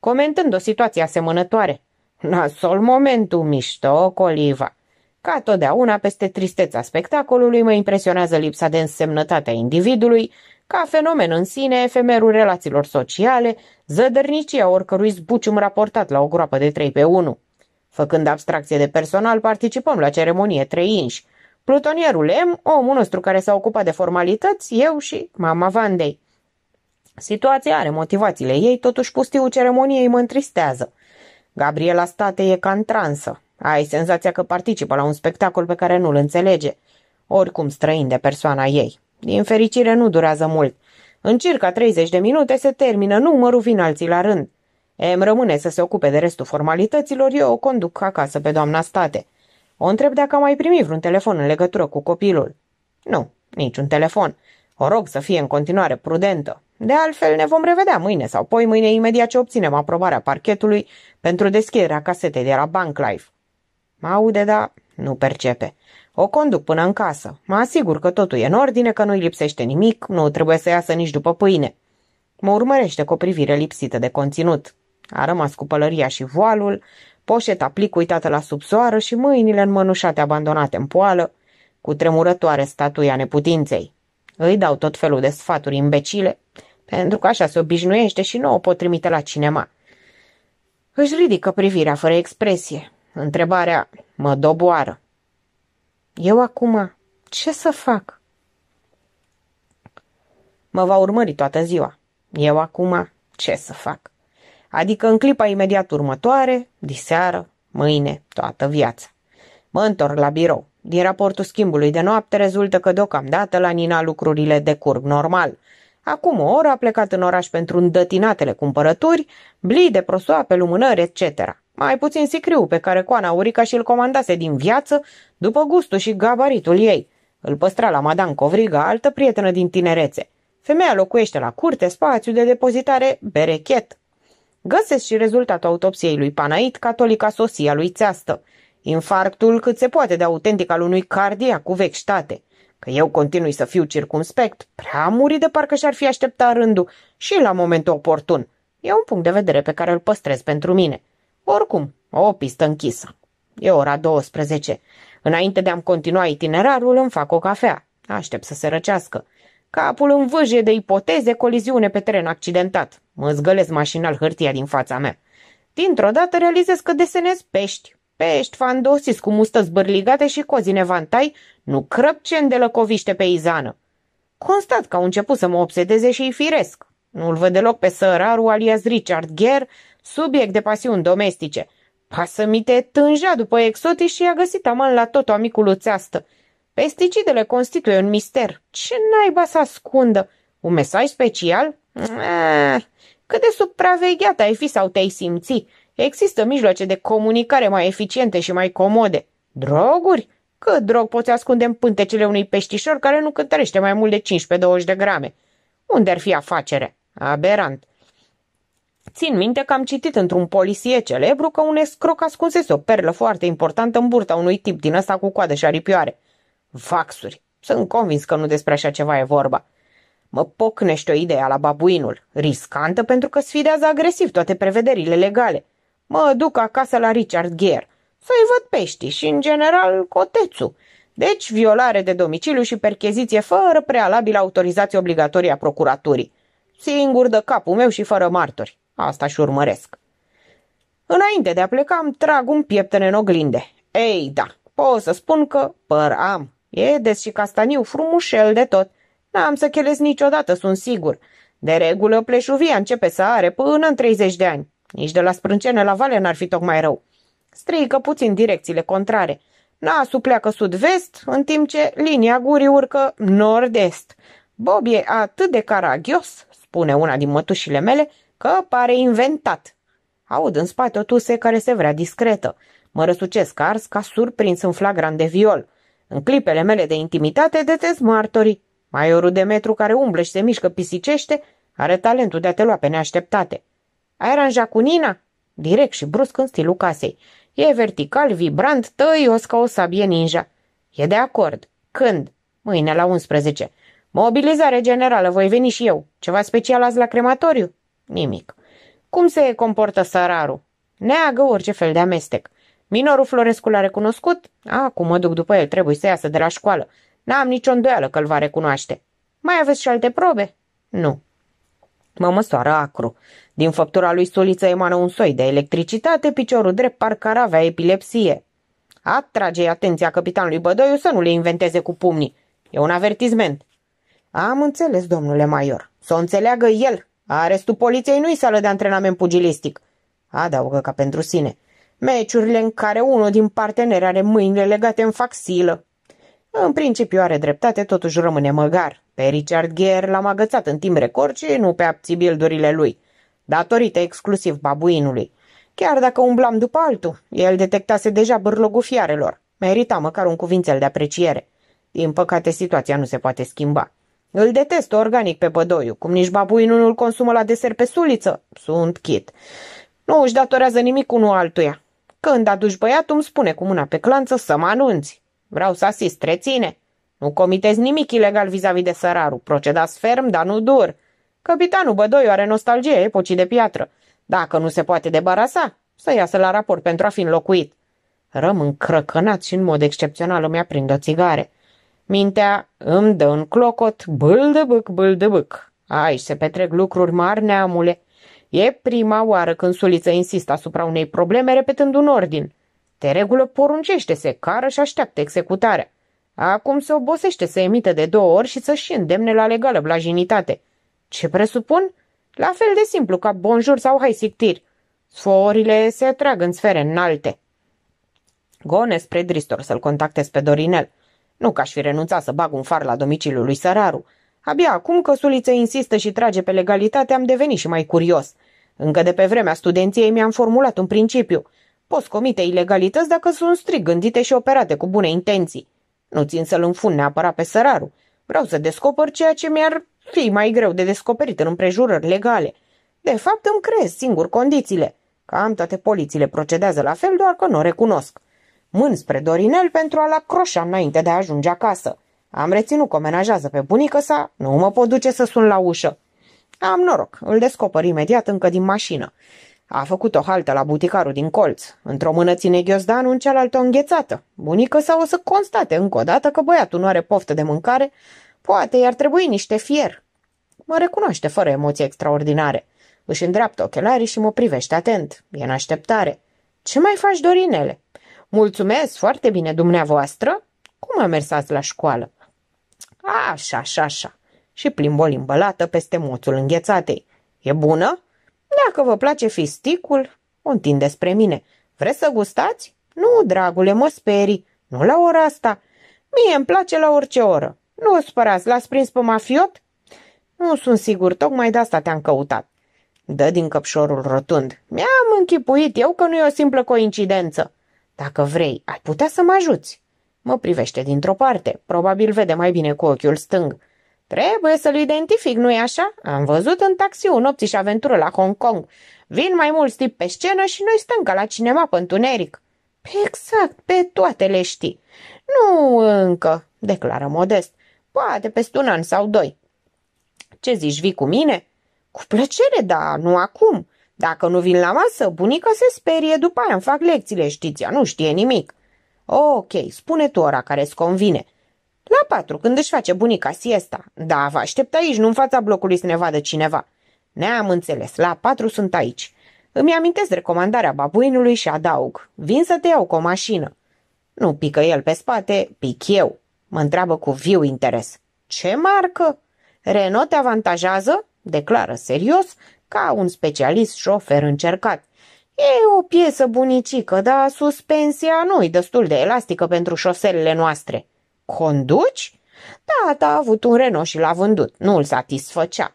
comentând o situație asemănătoare. Nasol momentul mișto, coliva. Ca totdeauna, peste tristețea spectacolului, mă impresionează lipsa de însemnătate a individului, ca fenomen în sine, efemerul relațiilor sociale, zădărnicia oricărui zbucium raportat la o groapă de 3 pe 1. Făcând abstracție de personal, participăm la ceremonie trei inși. Plutonierul M, omul nostru care s-a ocupat de formalități, eu și mama Vandei. Situația are motivațiile ei, totuși pustiul ceremoniei mă întristează. Gabriela State e ca transă. Ai senzația că participă la un spectacol pe care nu-l înțelege. Oricum străin de persoana ei. Din fericire nu durează mult. În circa 30 de minute se termină numărul alții la rând. Em rămâne să se ocupe de restul formalităților, eu o conduc acasă pe doamna State. O întreb dacă a mai primit vreun telefon în legătură cu copilul. Nu, niciun telefon. O rog să fie în continuare prudentă. De altfel, ne vom revedea mâine sau poi mâine imediat ce obținem aprobarea parchetului pentru deschiderea casetei de la Bank Life. Mă aude, dar nu percepe. O conduc până în casă. Mă asigur că totul e în ordine, că nu-i lipsește nimic, nu trebuie să iasă nici după pâine. Mă urmărește cu o privire lipsită de conținut. A rămas cu pălăria și voalul, poșeta plic uitată la subsoară și mâinile înmănușate abandonate în poală, cu tremurătoare statuia neputinței. Îi dau tot felul de sfaturi imbecile, pentru că așa se obișnuiește și nu o pot trimite la cinema. Își ridică privirea fără expresie. Întrebarea mă doboară. Eu acum ce să fac? Mă va urmări toată ziua. Eu acum ce să fac? Adică în clipa imediat următoare, diseară, mâine, toată viața. Mă întorc la birou. Din raportul schimbului de noapte rezultă că deocamdată la Nina lucrurile decurg normal. Acum o oră a plecat în oraș pentru îndătinatele cumpărături, blide, prosoape, lumânări, etc. Mai puțin sicriu pe care Coana Urica și-l comandase din viață după gustul și gabaritul ei. Îl păstra la Madame Covriga, altă prietenă din tinerețe. Femeia locuiește la curte, spațiu de depozitare, berechet. Găsesc și rezultatul autopsiei lui Panait, catolica sosia lui Țeastă – Infarctul cât se poate de autentic al unui cardiac cu vechitate. Că eu continui să fiu circumspect, prea muri de parcă și-ar fi așteptat rândul și la momentul oportun. E un punct de vedere pe care îl păstrez pentru mine. Oricum, o pistă închisă. E ora 12. Înainte de a-mi continua itinerarul, îmi fac o cafea. Aștept să se răcească. Capul în vâje de ipoteze, coliziune pe teren accidentat. Mă zgălesc mașinal hârtia din fața mea. Dintr-o dată realizez că desenez pești pești fandosis cu mustă zbârligate și cozi nevantai, nu crăpcen de lăcoviște pe izană. Constat că au început să mă obsedeze și-i firesc. Nu-l văd deloc pe săraru alias Richard Gere, subiect de pasiuni domestice. Pasămite tânja după exotici și i-a găsit aman la tot amicul țeastă. Pesticidele constituie un mister. Ce naiba să ascundă? Un mesaj special? Eh, cât de supravegheat ai fi sau te-ai simțit? Există mijloace de comunicare mai eficiente și mai comode. Droguri? Cât drog poți ascunde în pântecele unui peștișor care nu cântărește mai mult de 15-20 de grame? Unde ar fi afacere? Aberant. Țin minte că am citit într-un polisie celebru că un escroc ascunsese o perlă foarte importantă în burta unui tip din ăsta cu coadă și aripioare. Vaxuri. Sunt convins că nu despre așa ceva e vorba. Mă pocnește o idee la babuinul, riscantă pentru că sfidează agresiv toate prevederile legale. Mă duc acasă la Richard Gere să-i văd pești și, în general, cotețu. Deci, violare de domiciliu și percheziție fără prealabil autorizație obligatorie a procuraturii. Singur de capul meu și fără martori. Asta și urmăresc. Înainte de a pleca, îmi trag un pieptene în oglinde. Ei, da, pot să spun că păr am. E des și castaniu frumușel de tot. N-am să chelez niciodată, sunt sigur. De regulă, pleșuvia începe să are până în 30 de ani. Nici de la sprâncene la vale n-ar fi tocmai rău. Strică puțin direcțiile contrare. Nasul pleacă sud-vest, în timp ce linia gurii urcă nord-est. Bob e atât de caragios, spune una din mătușile mele, că pare inventat. Aud în spate o tuse care se vrea discretă. Mă răsucesc ars ca surprins în flagrant de viol. În clipele mele de intimitate detez martorii. Maiorul de metru care umblă și se mișcă pisicește are talentul de a te lua pe neașteptate. Ai aranjat cu Nina? Direct și brusc în stilul casei. E vertical, vibrant, tăios ca o sabie ninja. E de acord. Când? Mâine la 11. Mobilizare generală, voi veni și eu. Ceva special azi la crematoriu? Nimic. Cum se comportă sărarul? Neagă orice fel de amestec. Minorul Florescu l-a recunoscut? Acum mă duc după el, trebuie să iasă de la școală. N-am nicio îndoială că îl va recunoaște. Mai aveți și alte probe? Nu. Mă măsoară acru. Din făptura lui Suliță emană un soi de electricitate, piciorul drept parcă ar avea epilepsie. Atrage atenția capitanului Bădoiu să nu le inventeze cu pumnii. E un avertisment. Am înțeles, domnule Maior. Să o înțeleagă el. Arestul poliției nu-i sală de antrenament pugilistic. Adaugă ca pentru sine. Meciurile în care unul din parteneri are mâinile legate în faxilă. În principiu are dreptate, totuși rămâne măgar. Pe Richard Gere l-am agățat în timp record și nu pe apțibildurile lui, datorită exclusiv babuinului. Chiar dacă umblam după altul, el detectase deja bârlogul fiarelor. Merita măcar un cuvințel de apreciere. Din păcate, situația nu se poate schimba. Îl detest organic pe bădoiu, cum nici babuinul nu-l consumă la desert pe suliță. Sunt chit. Nu își datorează nimic unul altuia. Când aduci băiatul, îmi spune cu mâna pe clanță să mă anunți. Vreau să asist, reține. Nu comiteți nimic ilegal vis-a-vis de săraru. Procedați ferm, dar nu dur. Capitanul Bădoiu are nostalgie epocii de piatră. Dacă nu se poate debarasa, să iasă la raport pentru a fi înlocuit. Rămân crăcănat și în mod excepțional îmi aprind o țigare. Mintea îmi dă în clocot, bâldăbâc, bâldăbâc. Aici se petrec lucruri mari, neamule. E prima oară când Suliță insistă asupra unei probleme repetând un ordin. De regulă poruncește, se cară și așteaptă executarea. Acum se obosește să emită de două ori și să-și îndemne la legală blajinitate. Ce presupun? La fel de simplu ca bonjur sau hai sictir. Sforile se atrag în sfere înalte. Gone spre Dristor să-l contactez pe Dorinel. Nu că aș fi renunțat să bag un far la domiciliul lui Săraru. Abia acum că Suliță insistă și trage pe legalitate am devenit și mai curios. Încă de pe vremea studenției mi-am formulat un principiu – Poți comite ilegalități dacă sunt strict gândite și operate cu bune intenții. Nu țin să-l înfun neapărat pe săraru. Vreau să descoper ceea ce mi-ar fi mai greu de descoperit în împrejurări legale. De fapt, îmi creez singur condițiile. Cam toate polițiile procedează la fel, doar că nu o recunosc. Mân spre Dorinel pentru a-l acroșa înainte de a ajunge acasă. Am reținut că menajează pe bunică sa, nu mă pot duce să sun la ușă. Am noroc, îl descoper imediat încă din mașină. A făcut o haltă la buticarul din colț. Într-o mână ține ghiozdanul, în cealaltă o înghețată. Bunică sau o să constate încă o dată că băiatul nu are poftă de mâncare, poate i-ar trebui niște fier. Mă recunoaște fără emoții extraordinare. Își îndreaptă ochelarii și mă privește atent. E în așteptare. Ce mai faci, Dorinele? Mulțumesc, foarte bine, dumneavoastră. Cum a mers azi la școală? Așa, așa, așa. Și plimbă limbălată peste moțul înghețatei. E bună? Dacă vă place fisticul, o întinde spre mine. Vreți să gustați? Nu, dragule, mă sperii. Nu la ora asta. Mie îmi place la orice oră. Nu o spărați, l-ați prins pe mafiot? Nu sunt sigur, tocmai de asta te-am căutat. Dă din căpșorul rotund. Mi-am închipuit eu că nu e o simplă coincidență. Dacă vrei, ai putea să mă ajuți. Mă privește dintr-o parte, probabil vede mai bine cu ochiul stâng. Trebuie să-l identific, nu-i așa? Am văzut în taxi un și aventură la Hong Kong. Vin mai mulți tip pe scenă și noi stăm ca la cinema pe întuneric. Exact, pe toate le știi. Nu încă, declară modest. Poate peste un an sau doi. Ce zici, vii cu mine? Cu plăcere, dar nu acum. Dacă nu vin la masă, bunica se sperie, după aia îmi fac lecțiile, știți, ea nu știe nimic. Ok, spune tu ora care-ți convine. La patru, când își face bunica siesta. Da, vă aștept aici, nu în fața blocului să ne vadă cineva. Ne-am înțeles, la patru sunt aici. Îmi amintesc recomandarea babuinului și adaug. Vin să te iau cu o mașină. Nu pică el pe spate, pic eu. Mă întreabă cu viu interes. Ce marcă? Renault te avantajează? Declară serios, ca un specialist șofer încercat. E o piesă bunicică, dar suspensia nu-i destul de elastică pentru șoselele noastre. Conduci? Da, a avut un Renault și l-a vândut. Nu îl satisfăcea.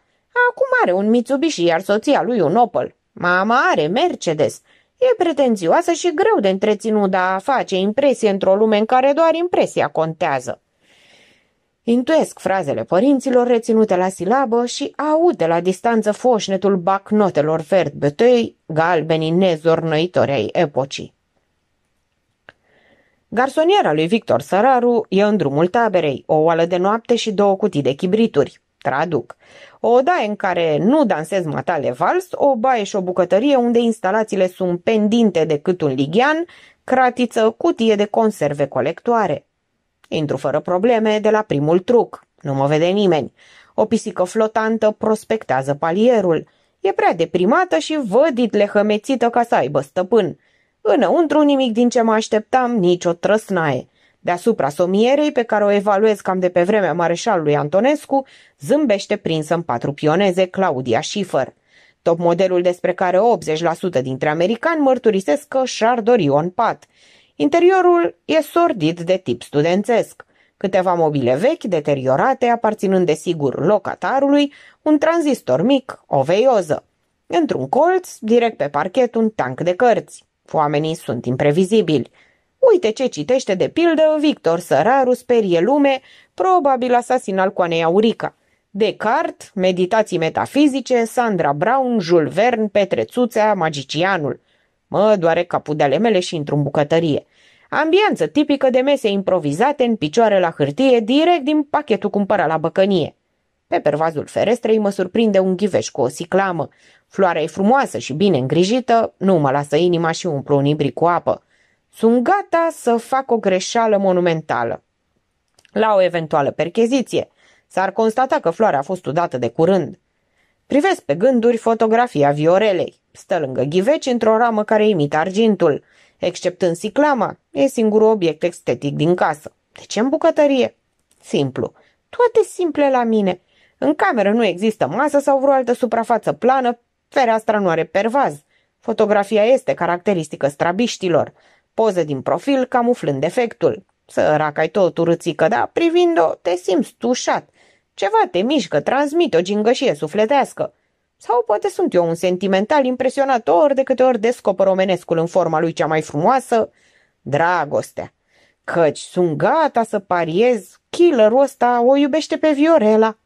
Acum are un Mitsubishi, iar soția lui un Opel. Mama are Mercedes. E pretențioasă și greu de întreținut, dar face impresie într-o lume în care doar impresia contează. Intuiesc frazele părinților reținute la silabă și aud de la distanță foșnetul bacnotelor verd bătăi, galbenii nezornăitori ai epocii. Garsoniera lui Victor Săraru e în drumul taberei, o oală de noapte și două cutii de chibrituri. Traduc. O odaie în care nu dansez matale vals, o baie și o bucătărie unde instalațiile sunt pendinte de cât un lighean, cratiță, cutie de conserve colectoare. Intru fără probleme de la primul truc. Nu mă vede nimeni. O pisică flotantă prospectează palierul. E prea deprimată și vădit lehămețită ca să aibă stăpân. Înăuntru nimic din ce mă așteptam, nicio trăsnaie. Deasupra somierei, pe care o evaluez cam de pe vremea mareșalului Antonescu, zâmbește prinsă în patru pioneze Claudia Schiffer. Top modelul despre care 80% dintre americani mărturisesc că și-ar dori un pat. Interiorul e sordid de tip studențesc. Câteva mobile vechi, deteriorate, aparținând desigur locatarului, un tranzistor mic, o veioză. Într-un colț, direct pe parchet, un tank de cărți. Oamenii sunt imprevizibili. Uite ce citește de pildă Victor Săraru, Sperie Lume, probabil asasin al coanei Aurica. Descartes, Meditații metafizice, Sandra Brown, Jules Verne, Petrețuțea, Magicianul. Mă doare capul de ale mele și într un bucătărie. Ambianță tipică de mese improvizate în picioare la hârtie, direct din pachetul cumpărat la băcănie. Pe pervazul ferestrei mă surprinde un ghiveș cu o siclamă. Floarea e frumoasă și bine îngrijită, nu mă lasă inima și umplu un ibric cu apă. Sunt gata să fac o greșeală monumentală. La o eventuală percheziție, s-ar constata că floarea a fost udată de curând. Privesc pe gânduri fotografia Viorelei. Stă lângă ghiveci într-o ramă care imită argintul. Exceptând siclama, e singurul obiect estetic din casă. De ce în bucătărie? Simplu. Toate simple la mine. În cameră nu există masă sau vreo altă suprafață plană Fereastra nu are pervaz. Fotografia este caracteristică strabiștilor. Poză din profil camuflând defectul. săraca ai tot urâțică, dar privind-o te simți tușat. Ceva te mișcă, transmite o gingășie sufletească. Sau poate sunt eu un sentimental impresionat ori de câte ori descoper omenescul în forma lui cea mai frumoasă, dragostea. Căci sunt gata să pariez, killerul ăsta o iubește pe Viorela.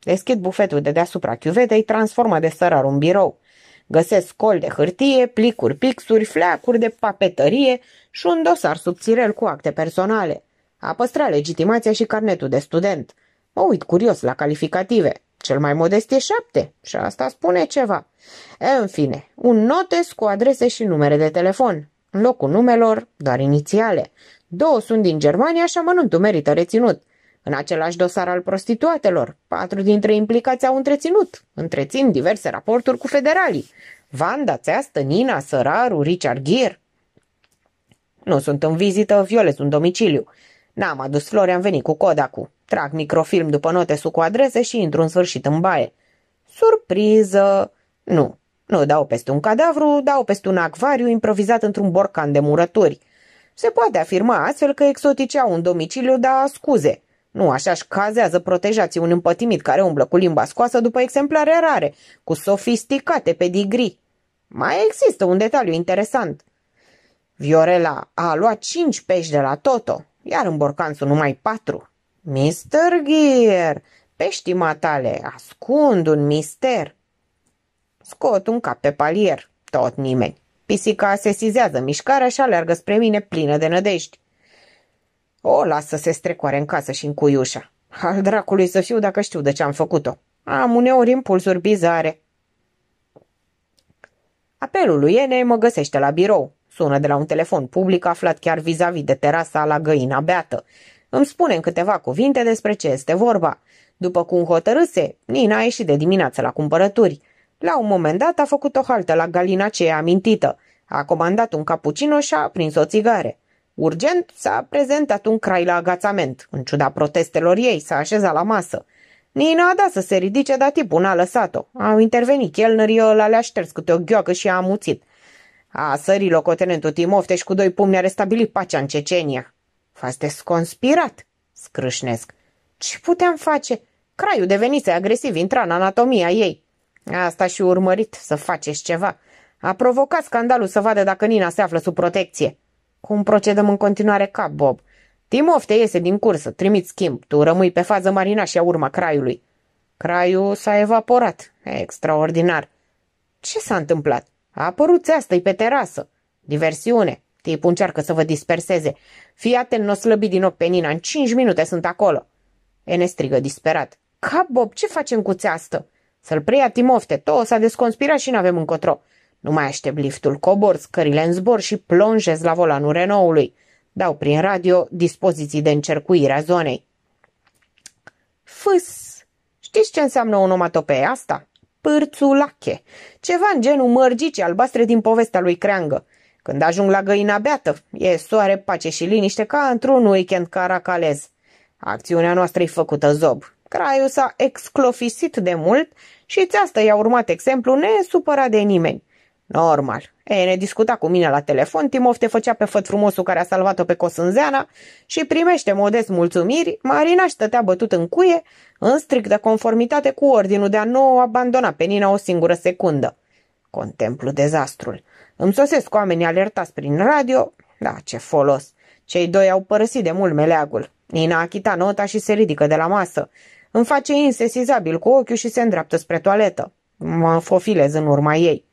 Deschid bufetul de deasupra chiuvetei, transformă de sărar un birou. Găsesc col de hârtie, plicuri, pixuri, fleacuri de papetărie și un dosar subțirel cu acte personale. A păstrat legitimația și carnetul de student. Mă uit curios la calificative. Cel mai modest e șapte și asta spune ceva. E, în fine, un notes cu adrese și numere de telefon. În locul numelor, doar inițiale. Două sunt din Germania și amănuntul merită reținut. În același dosar al prostituatelor, patru dintre implicați au întreținut, întrețin diverse raporturi cu federalii. Vanda, Țeastă, Nina, Săraru, Richard Gear. Nu sunt în vizită, violez un domiciliu. N-am adus flori, am venit cu kodak Trag microfilm după note su cu adrese și intru în sfârșit în baie. Surpriză! Nu, nu dau peste un cadavru, dau peste un acvariu improvizat într-un borcan de murături. Se poate afirma astfel că exoticeau un domiciliu, dar scuze. Nu, așa-și cazează protejații un împătimit care umblă cu limba scoasă după exemplare rare, cu sofisticate pedigrii. Mai există un detaliu interesant. Viorela a luat cinci pești de la Toto, iar în sunt numai patru. Mr. Gear, peștii matale ascund un mister. Scot un cap pe palier, tot nimeni. Pisica se sizează mișcarea și alergă spre mine plină de nădejdi. O las să se strecoare în casă și în cuiușa. Al dracului să fiu dacă știu de ce am făcut-o. Am uneori impulsuri bizare. Apelul lui Enei mă găsește la birou. Sună de la un telefon public aflat chiar vis-a-vis de terasa la găina beată. Îmi spune în câteva cuvinte despre ce este vorba. După cum hotărâse, Nina a ieșit de dimineață la cumpărături. La un moment dat a făcut o haltă la galina aceea amintită. A comandat un cappuccino și a prins o țigare. Urgent s-a prezentat un crai la agațament. În ciuda protestelor ei, s-a așezat la masă. Nina a dat să se ridice, dar tipul n-a lăsat-o. Au intervenit chelnării, ăla le-a șters câte o gheoacă și a amuțit. A sărit locotenentul și cu doi pumni a restabilit pacea în Cecenia. V-ați desconspirat, scrâșnesc. Ce puteam face? Craiu devenise agresiv, intra în anatomia ei. Asta și urmărit, să faceți ceva. A provocat scandalul să vadă dacă Nina se află sub protecție. Cum procedăm în continuare ca Bob? Timof te iese din cursă, trimit schimb, tu rămâi pe fază marina și a urma craiului. Craiul s-a evaporat. Extraordinar. Ce s-a întâmplat? A apărut țeastă pe terasă. Diversiune. Tipul încearcă să vă disperseze. Fii atent, nu o slăbi din ochi pe Nina. În cinci minute sunt acolo. Ene strigă disperat. Ca Bob, ce facem cu țeastă? Să-l preia Timofte. Tot s-a desconspirat și n-avem încotro. Nu mai aștept liftul, cobor scările în zbor și plonjez la volanul Renault-ului. Dau prin radio dispoziții de încercuire a zonei. Fâs! Știți ce înseamnă onomatopee asta? Pârțulache. Ceva în genul mărgicii albastre din povestea lui Creangă. Când ajung la găina beată, e soare, pace și liniște ca într-un weekend caracalez. Acțiunea noastră e făcută zob. Craiul s-a exclofisit de mult și ți-asta i-a urmat exemplu nesupărat de nimeni. Normal. Ei, ne discuta cu mine la telefon, Timofte făcea pe făt frumosul care a salvat-o pe Cosânzeana și primește modest mulțumiri, Marina și tătea bătut în cuie, în strictă conformitate cu ordinul de a nu abandona pe Nina o singură secundă. Contemplu dezastrul. Îmi sosesc oamenii alertați prin radio. Da, ce folos. Cei doi au părăsit de mult meleagul. Nina achita nota și se ridică de la masă. Îmi face insesizabil cu ochiul și se îndreaptă spre toaletă. Mă fofilez în urma ei.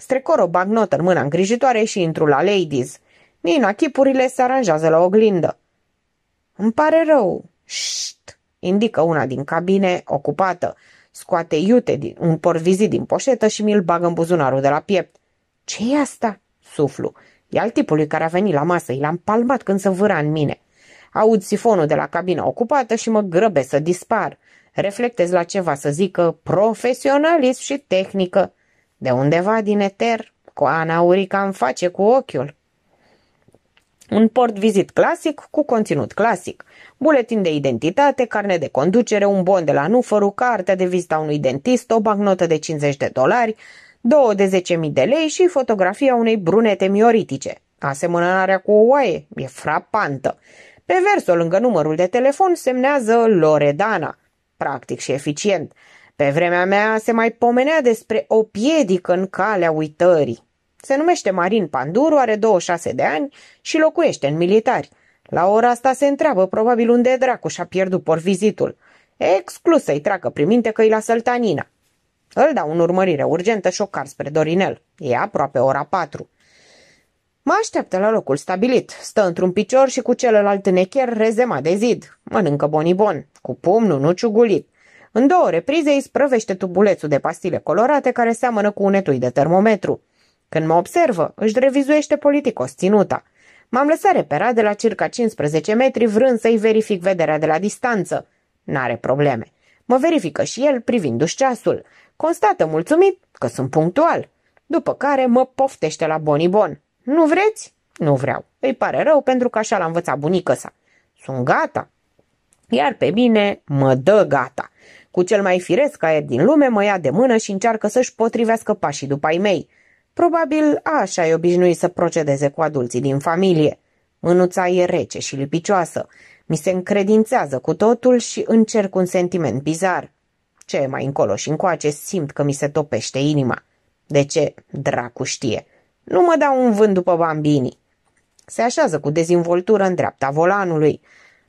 Strecor o bagnotă în mâna îngrijitoare și intru la ladies. Nina, chipurile se aranjează la oglindă. Îmi pare rău. Șt! Indică una din cabine, ocupată. Scoate iute din, un porvizit din poșetă și mi-l bagă în buzunarul de la piept. ce e asta? Suflu. E al tipului care a venit la masă. I l-am palmat când se vâra în mine. Aud sifonul de la cabina ocupată și mă grăbe să dispar. Reflectez la ceva să zică profesionalism și tehnică. De undeva din eter, cu Ana Urica îmi face cu ochiul. Un port vizit clasic cu conținut clasic. Buletin de identitate, carne de conducere, un bon de la nufăru, carte de a unui dentist, o bancnotă de 50 de dolari, două de 10.000 de lei și fotografia unei brunete mioritice. Asemănarea cu o oaie e frapantă. Pe versul lângă numărul de telefon semnează Loredana. Practic și eficient. Pe vremea mea se mai pomenea despre o piedică în calea uitării. Se numește Marin Panduru, are 26 de ani și locuiește în militari. La ora asta se întreabă probabil unde dracu și-a pierdut por vizitul. Exclus să-i tracă prin minte că-i la Săltanina. Îl dau în urmărire urgentă și o car spre Dorinel. E aproape ora 4. Mă așteaptă la locul stabilit. Stă într-un picior și cu celălalt necher rezema de zid. Mănâncă bonibon, cu pumnul nu ciugulit. În două reprize îi sprăvește tubulețul de pastile colorate care seamănă cu un etui de termometru. Când mă observă, își revizuiește politicos ținuta. M-am lăsat reperat de la circa 15 metri vrând să-i verific vederea de la distanță. N-are probleme. Mă verifică și el privindu-și ceasul. Constată mulțumit că sunt punctual. După care mă poftește la bonibon. Nu vreți? Nu vreau. Îi pare rău pentru că așa l-a învățat bunică sa. Sunt gata. Iar pe mine mă dă gata. Cu cel mai firesc aer din lume mă ia de mână și încearcă să-și potrivească pașii după ai mei. Probabil așa e obișnuit să procedeze cu adulții din familie. Mânuța e rece și lipicioasă. Mi se încredințează cu totul și încerc un sentiment bizar. Ce mai încolo și încoace simt că mi se topește inima. De ce? Dracu știe. Nu mă dau un vânt după bambinii. Se așează cu dezinvoltură în dreapta volanului.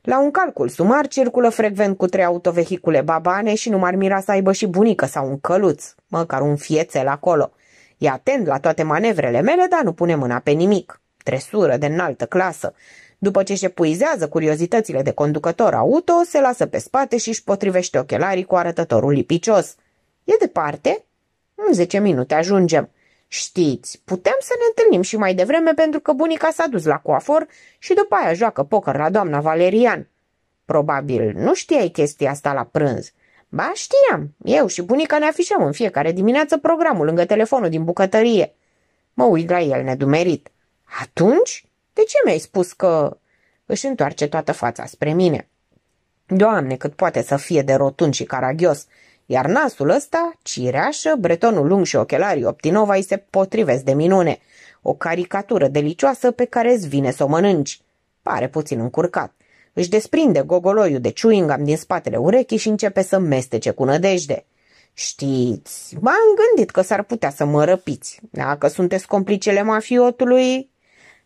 La un calcul sumar circulă frecvent cu trei autovehicule babane și nu m-ar mira să aibă și bunică sau un căluț, măcar un fiețel acolo. E atent la toate manevrele mele, dar nu pune mâna pe nimic. Tresură de înaltă clasă. După ce își epuizează curiozitățile de conducător auto, se lasă pe spate și își potrivește ochelarii cu arătătorul lipicios. E departe? În 10 minute ajungem. Știți, putem să ne întâlnim și mai devreme pentru că bunica s-a dus la coafor și după aia joacă poker la doamna Valerian. Probabil nu știai chestia asta la prânz. Ba, știam. Eu și bunica ne afișăm în fiecare dimineață programul lângă telefonul din bucătărie. Mă uit la el nedumerit. Atunci? De ce mi-ai spus că... Își întoarce toată fața spre mine. Doamne, cât poate să fie de rotund și caragios iar nasul ăsta, cireașă, bretonul lung și ochelarii Optinova îi se potrivesc de minune. O caricatură delicioasă pe care îți vine să o mănânci. Pare puțin încurcat. Își desprinde gogoloiul de chewing din spatele urechii și începe să mestece cu nădejde. Știți, m-am gândit că s-ar putea să mă răpiți. Dacă sunteți complicele mafiotului...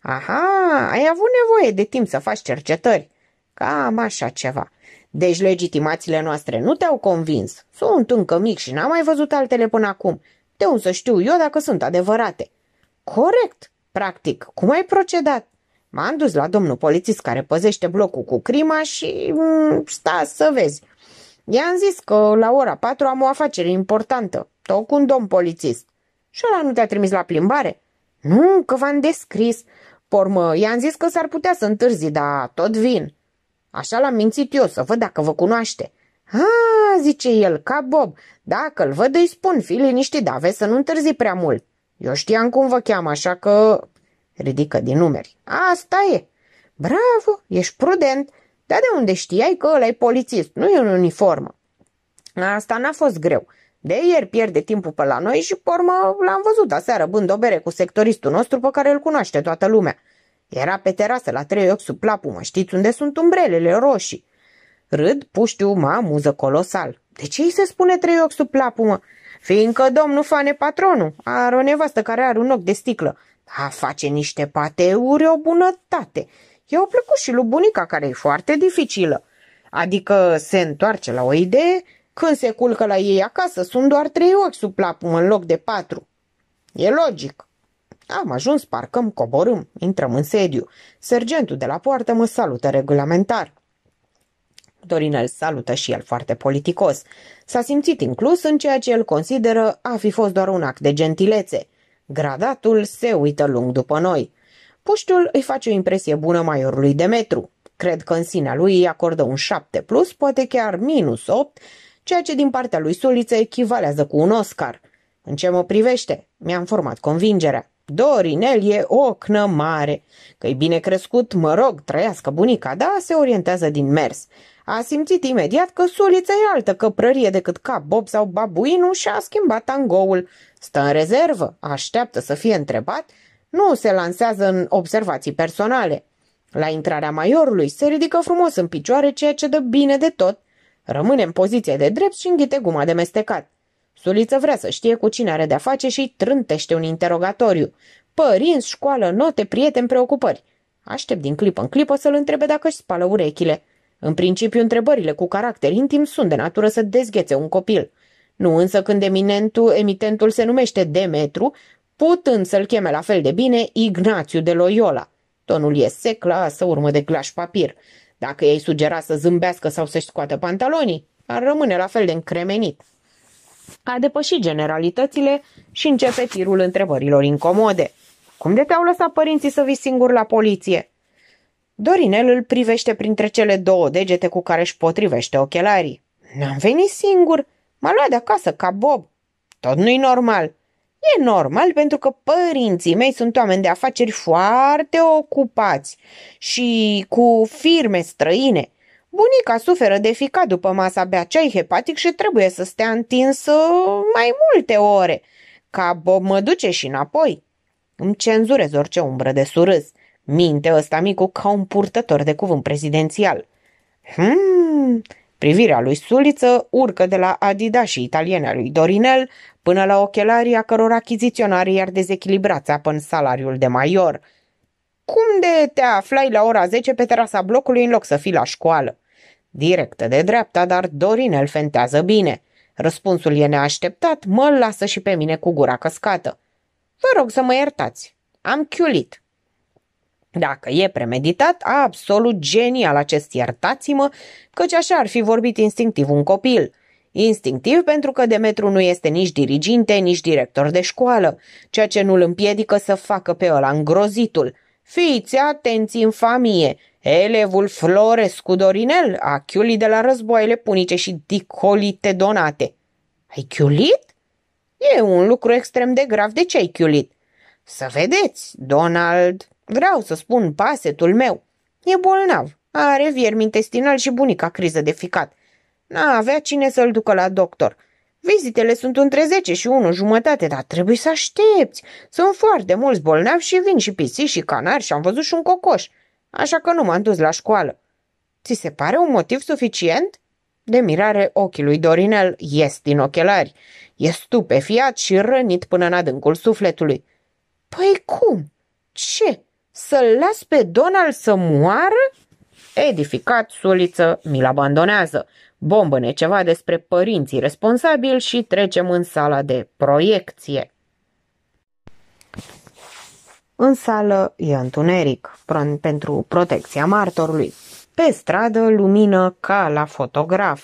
Aha, ai avut nevoie de timp să faci cercetări. Cam așa ceva. Deci legitimațiile noastre nu te-au convins. Sunt încă mic și n-am mai văzut altele până acum. De unde să știu eu dacă sunt adevărate? Corect, practic. Cum ai procedat? M-am dus la domnul polițist care păzește blocul cu crima și mm, sta să vezi. I-am zis că la ora 4 am o afacere importantă, tot cu un domn polițist. Și ăla nu te-a trimis la plimbare? Nu, că v-am descris. Pormă, i-am zis că s-ar putea să întârzi, dar tot vin. Așa l-am mințit eu, să văd dacă vă cunoaște. Ha, zice el, ca Bob, dacă-l văd îi spun, fi liniștit, dar să nu întârzi prea mult. Eu știam cum vă cheamă, așa că... Ridică din numeri. Asta e. Bravo, ești prudent. Dar de unde știai că ăla e polițist? Nu e în uniformă. Asta n-a fost greu. De ieri pierde timpul pe la noi și, pe urmă, l-am văzut aseară bând o bere cu sectoristul nostru pe care îl cunoaște toată lumea. Era pe terasă la trei ochi sub plapumă, știți unde sunt umbrelele roșii? Râd, puștiu, mă amuză colosal. De ce îi se spune trei ochi sub plapumă? Fiindcă domnul Fane patronul are o nevastă care are un ochi de sticlă. A face niște pateuri o bunătate. Eu plăcut și lui bunica care e foarte dificilă. Adică se întoarce la o idee, când se culcă la ei acasă sunt doar trei ochi sub plapumă în loc de patru. E logic. Am ajuns, parcăm, coborâm, intrăm în sediu. Sergentul de la poartă mă salută regulamentar. Dorinel salută și el foarte politicos. S-a simțit inclus în ceea ce el consideră a fi fost doar un act de gentilețe. Gradatul se uită lung după noi. Puștiul îi face o impresie bună maiorului Metru Cred că în sinea lui îi acordă un 7 plus, poate chiar minus 8, ceea ce din partea lui Suliță echivalează cu un Oscar. În ce mă privește, mi-am format convingerea. Dorinel e o ocnă mare. Că-i bine crescut, mă rog, trăiască bunica, da, se orientează din mers. A simțit imediat că sulița e altă căprărie decât ca Bob sau Babuinu și a schimbat tangoul. Stă în rezervă, așteaptă să fie întrebat, nu se lansează în observații personale. La intrarea maiorului se ridică frumos în picioare, ceea ce dă bine de tot. Rămâne în poziție de drept și înghite guma de mestecat. Suliță vrea să știe cu cine are de-a face și trântește un interogatoriu. Părinți, școală, note, prieteni, preocupări. Aștept din clipă în clipă să-l întrebe dacă își spală urechile. În principiu, întrebările cu caracter intim sunt de natură să dezghețe un copil. Nu însă când eminentul, emitentul se numește Demetru, putând să-l cheme la fel de bine Ignațiu de Loyola. Tonul e sec, să urmă de glaș papir. Dacă ei sugera să zâmbească sau să-și scoată pantalonii, ar rămâne la fel de încremenit. A depășit generalitățile și începe tirul întrebărilor incomode. Cum de te-au lăsat părinții să vii singur la poliție? Dorinel îl privește printre cele două degete cu care își potrivește ochelarii. N-am venit singur. M-a luat de acasă ca Bob. Tot nu-i normal. E normal pentru că părinții mei sunt oameni de afaceri foarte ocupați și cu firme străine. Bunica suferă de ficat după masa, bea ceai hepatic și trebuie să stea întinsă uh, mai multe ore. Ca Bob mă duce și înapoi. Îmi cenzurez orice umbră de surâs. Minte ăsta micu ca un purtător de cuvânt prezidențial. Hmm, privirea lui Suliță urcă de la Adidas și italiena lui Dorinel până la ochelarii a căror achiziționare i-ar dezechilibra țeapă în salariul de maior. Cum de te aflai la ora 10 pe terasa blocului în loc să fii la școală? Directă de dreapta, dar Dorin îl fentează bine. Răspunsul e neașteptat, mă lasă și pe mine cu gura căscată. Vă rog să mă iertați, am chiulit. Dacă e premeditat, absolut genial acest iertați-mă, căci așa ar fi vorbit instinctiv un copil – Instinctiv pentru că Demetru nu este nici diriginte, nici director de școală, ceea ce nu îl împiedică să facă pe ăla îngrozitul. Fiți atenți în familie. Elevul Florescu Dorinel, a chiulit de la războaiele punice și dicolite donate. Ai chiulit? E un lucru extrem de grav. De ce ai chiulit? Să vedeți, Donald, vreau să spun pasetul meu. E bolnav, are viermi intestinal și bunica criză de ficat. N-a avea cine să-l ducă la doctor. Vizitele sunt între 10 și 1 jumătate, dar trebuie să aștepți. Sunt foarte mulți bolnavi și vin și pisici și canari și am văzut și un cocoș așa că nu m-am dus la școală. Ți se pare un motiv suficient? De mirare, ochii lui Dorinel ies din ochelari. E stupefiat și rănit până în adâncul sufletului. Păi cum? Ce? Să-l las pe Donald să moară? Edificat, suliță, mi-l abandonează. ne ceva despre părinții responsabili și trecem în sala de proiecție. În sală e întuneric, pentru protecția martorului. Pe stradă, lumină ca la fotograf.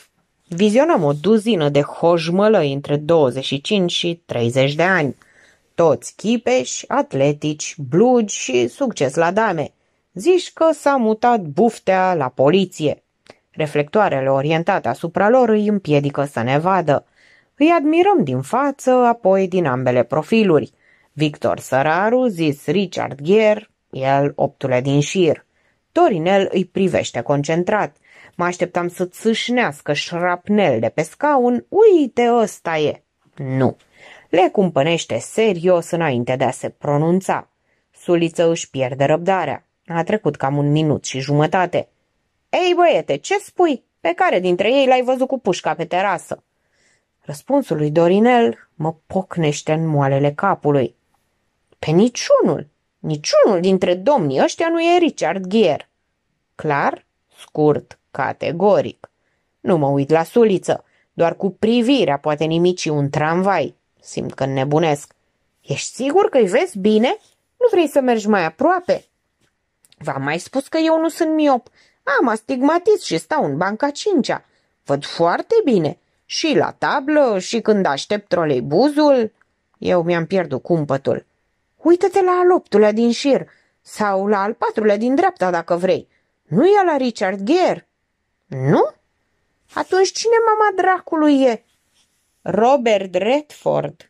Vizionăm o duzină de hojmălăi între 25 și 30 de ani. Toți chipeși, atletici, blugi și succes la dame. Zici că s-a mutat buftea la poliție. Reflectoarele orientate asupra lor îi împiedică să ne vadă. Îi admirăm din față, apoi din ambele profiluri – Victor Săraru, zis Richard Ghier, el optule din șir. Torinel îi privește concentrat. Mă așteptam să țâșnească șrapnel de pe scaun, uite ăsta e. Nu. Le cumpănește serios înainte de a se pronunța. Suliță își pierde răbdarea. A trecut cam un minut și jumătate. Ei, băiete, ce spui? Pe care dintre ei l-ai văzut cu pușca pe terasă? Răspunsul lui Dorinel mă pocnește în moalele capului. Pe niciunul, niciunul dintre domnii ăștia nu e Richard Ghier. Clar, scurt, categoric. Nu mă uit la suliță, doar cu privirea poate nimici un tramvai. Simt că nebunesc. Ești sigur că-i vezi bine? Nu vrei să mergi mai aproape? V-am mai spus că eu nu sunt miop. Am astigmatism și stau în banca cincea. Văd foarte bine. Și la tablă, și când aștept troleibuzul. Eu mi-am pierdut cumpătul. Uită-te la al optulea din șir sau la al patrulea din dreapta, dacă vrei. Nu e la Richard Gere? Nu? Atunci cine mama dracului e? Robert Redford.